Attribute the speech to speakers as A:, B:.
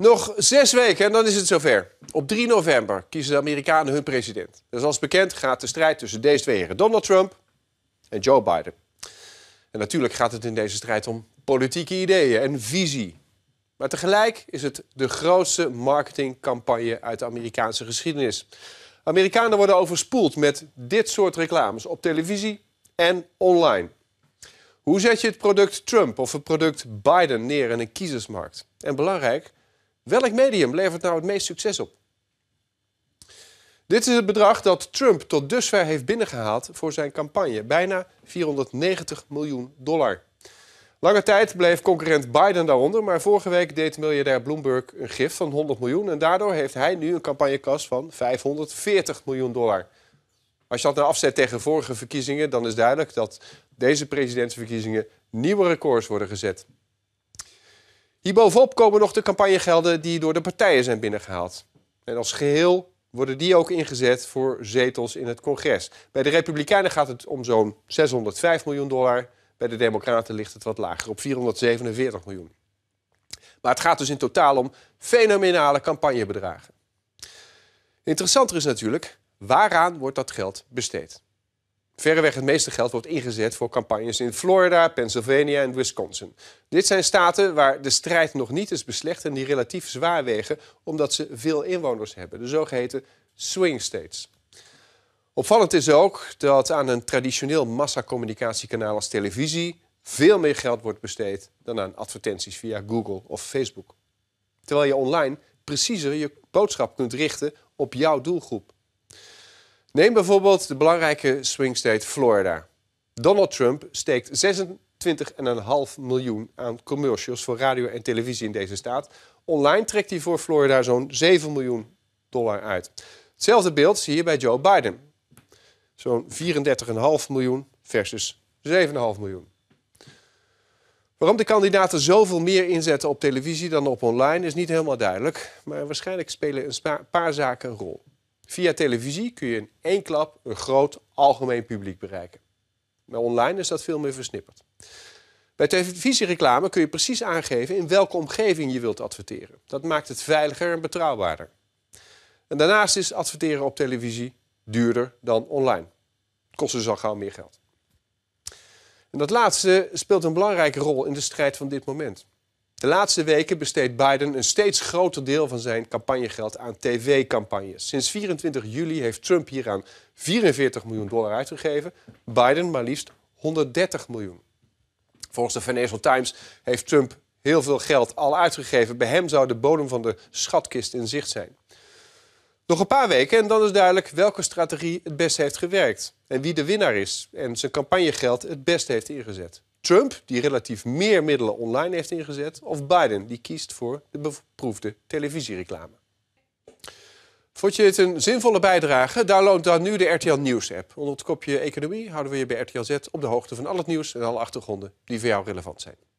A: Nog zes weken en dan is het zover. Op 3 november kiezen de Amerikanen hun president. En zoals bekend gaat de strijd tussen deze twee heren, Donald Trump en Joe Biden. En natuurlijk gaat het in deze strijd om politieke ideeën en visie. Maar tegelijk is het de grootste marketingcampagne uit de Amerikaanse geschiedenis. Amerikanen worden overspoeld met dit soort reclames op televisie en online. Hoe zet je het product Trump of het product Biden neer in een kiezersmarkt? En belangrijk, Welk medium levert nou het meest succes op? Dit is het bedrag dat Trump tot dusver heeft binnengehaald voor zijn campagne. Bijna 490 miljoen dollar. Lange tijd bleef concurrent Biden daaronder, maar vorige week deed miljardair Bloomberg een gift van 100 miljoen. En daardoor heeft hij nu een campagnekas van 540 miljoen dollar. Als je dat nou afzet tegen vorige verkiezingen, dan is duidelijk dat deze presidentsverkiezingen nieuwe records worden gezet. Hierbovenop komen nog de campagnegelden die door de partijen zijn binnengehaald. En als geheel worden die ook ingezet voor zetels in het congres. Bij de Republikeinen gaat het om zo'n 605 miljoen dollar. Bij de Democraten ligt het wat lager, op 447 miljoen. Maar het gaat dus in totaal om fenomenale campagnebedragen. Interessanter is natuurlijk, waaraan wordt dat geld besteed? Verreweg het meeste geld wordt ingezet voor campagnes in Florida, Pennsylvania en Wisconsin. Dit zijn staten waar de strijd nog niet is beslecht en die relatief zwaar wegen omdat ze veel inwoners hebben, de zogeheten swing states. Opvallend is ook dat aan een traditioneel massacommunicatiekanaal als televisie veel meer geld wordt besteed dan aan advertenties via Google of Facebook. Terwijl je online preciezer je boodschap kunt richten op jouw doelgroep. Neem bijvoorbeeld de belangrijke swing state Florida. Donald Trump steekt 26,5 miljoen aan commercials voor radio en televisie in deze staat. Online trekt hij voor Florida zo'n 7 miljoen dollar uit. Hetzelfde beeld zie je bij Joe Biden. Zo'n 34,5 miljoen versus 7,5 miljoen. Waarom de kandidaten zoveel meer inzetten op televisie dan op online is niet helemaal duidelijk. Maar waarschijnlijk spelen een paar zaken een rol. Via televisie kun je in één klap een groot algemeen publiek bereiken. Maar online is dat veel meer versnipperd. Bij televisiereclame kun je precies aangeven in welke omgeving je wilt adverteren. Dat maakt het veiliger en betrouwbaarder. En daarnaast is adverteren op televisie duurder dan online. Het kost dus al gauw meer geld. En dat laatste speelt een belangrijke rol in de strijd van dit moment. De laatste weken besteedt Biden een steeds groter deel van zijn campagnegeld aan tv-campagnes. Sinds 24 juli heeft Trump hieraan 44 miljoen dollar uitgegeven, Biden maar liefst 130 miljoen. Volgens de Financial Times heeft Trump heel veel geld al uitgegeven. Bij hem zou de bodem van de schatkist in zicht zijn. Nog een paar weken en dan is duidelijk welke strategie het best heeft gewerkt en wie de winnaar is en zijn campagnegeld het best heeft ingezet. Trump, die relatief meer middelen online heeft ingezet, of Biden, die kiest voor de beproefde televisiereclame. Vond je dit een zinvolle bijdrage? Download dan nu de RTL Nieuws app. Onder het kopje Economie houden we je bij RTL Z op de hoogte van al het nieuws en alle achtergronden die voor jou relevant zijn.